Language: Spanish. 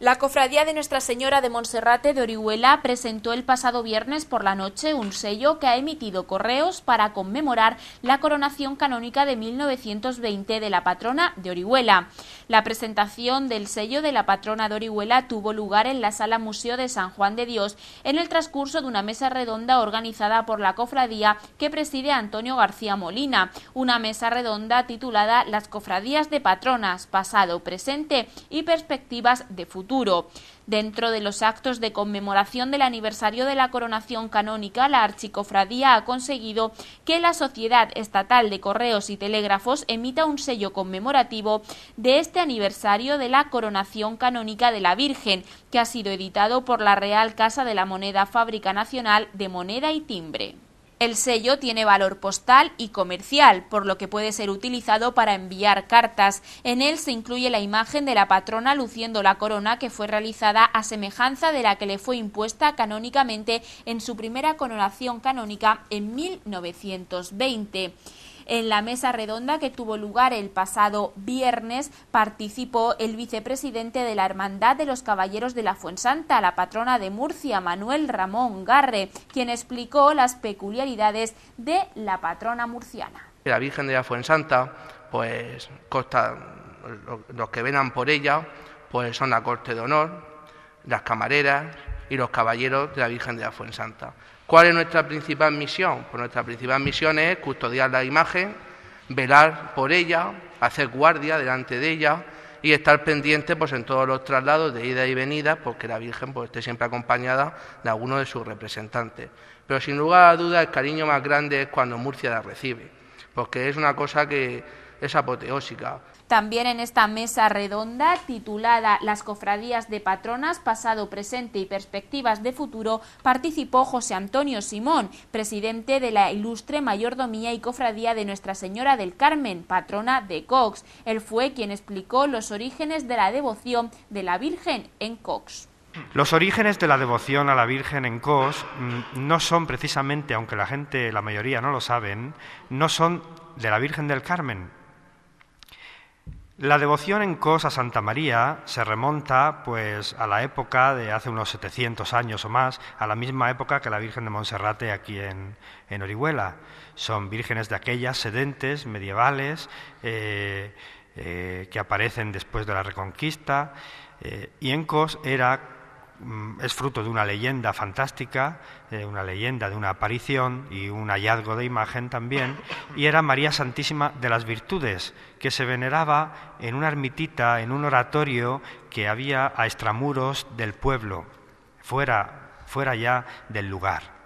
La cofradía de Nuestra Señora de Monserrate de Orihuela presentó el pasado viernes por la noche un sello que ha emitido correos para conmemorar la coronación canónica de 1920 de la patrona de Orihuela. La presentación del sello de la patrona de Orihuela tuvo lugar en la Sala Museo de San Juan de Dios en el transcurso de una mesa redonda organizada por la cofradía que preside Antonio García Molina, una mesa redonda titulada Las cofradías de patronas, pasado, presente y perspectivas de futuro Dentro de los actos de conmemoración del aniversario de la coronación canónica, la Archicofradía ha conseguido que la Sociedad Estatal de Correos y Telégrafos emita un sello conmemorativo de este aniversario de la coronación canónica de la Virgen, que ha sido editado por la Real Casa de la Moneda Fábrica Nacional de Moneda y Timbre. El sello tiene valor postal y comercial, por lo que puede ser utilizado para enviar cartas. En él se incluye la imagen de la patrona luciendo la corona que fue realizada a semejanza de la que le fue impuesta canónicamente en su primera coronación canónica en 1920. En la mesa redonda que tuvo lugar el pasado viernes participó el vicepresidente de la Hermandad de los Caballeros de la Fuensanta, la patrona de Murcia, Manuel Ramón Garre, quien explicó las peculiaridades de la patrona murciana. La Virgen de la Fuensanta, pues los que venan por ella, pues son la corte de honor, las camareras, y los caballeros de la Virgen de la Fuensanta. ¿Cuál es nuestra principal misión? Pues nuestra principal misión es custodiar la imagen, velar por ella, hacer guardia delante de ella y estar pendiente pues, en todos los traslados de ida y venida, porque la Virgen pues, esté siempre acompañada de alguno de sus representantes. Pero sin lugar a dudas, el cariño más grande es cuando Murcia la recibe, porque es una cosa que es apoteósica. También en esta mesa redonda, titulada Las cofradías de patronas, pasado, presente y perspectivas de futuro, participó José Antonio Simón, presidente de la ilustre mayordomía y cofradía de Nuestra Señora del Carmen, patrona de Cox. Él fue quien explicó los orígenes de la devoción de la Virgen en Cox. Los orígenes de la devoción a la Virgen en Cox mm, no son precisamente, aunque la gente, la mayoría no lo saben, no son de la Virgen del Carmen, la devoción en Cos a Santa María se remonta pues a la época de hace unos 700 años o más, a la misma época que la Virgen de Monserrate aquí en, en Orihuela. Son vírgenes de aquellas sedentes medievales eh, eh, que aparecen después de la Reconquista eh, y en Cos era Mm, es fruto de una leyenda fantástica, eh, una leyenda de una aparición y un hallazgo de imagen también, y era María Santísima de las Virtudes, que se veneraba en una ermitita, en un oratorio que había a extramuros del pueblo, fuera, fuera ya del lugar.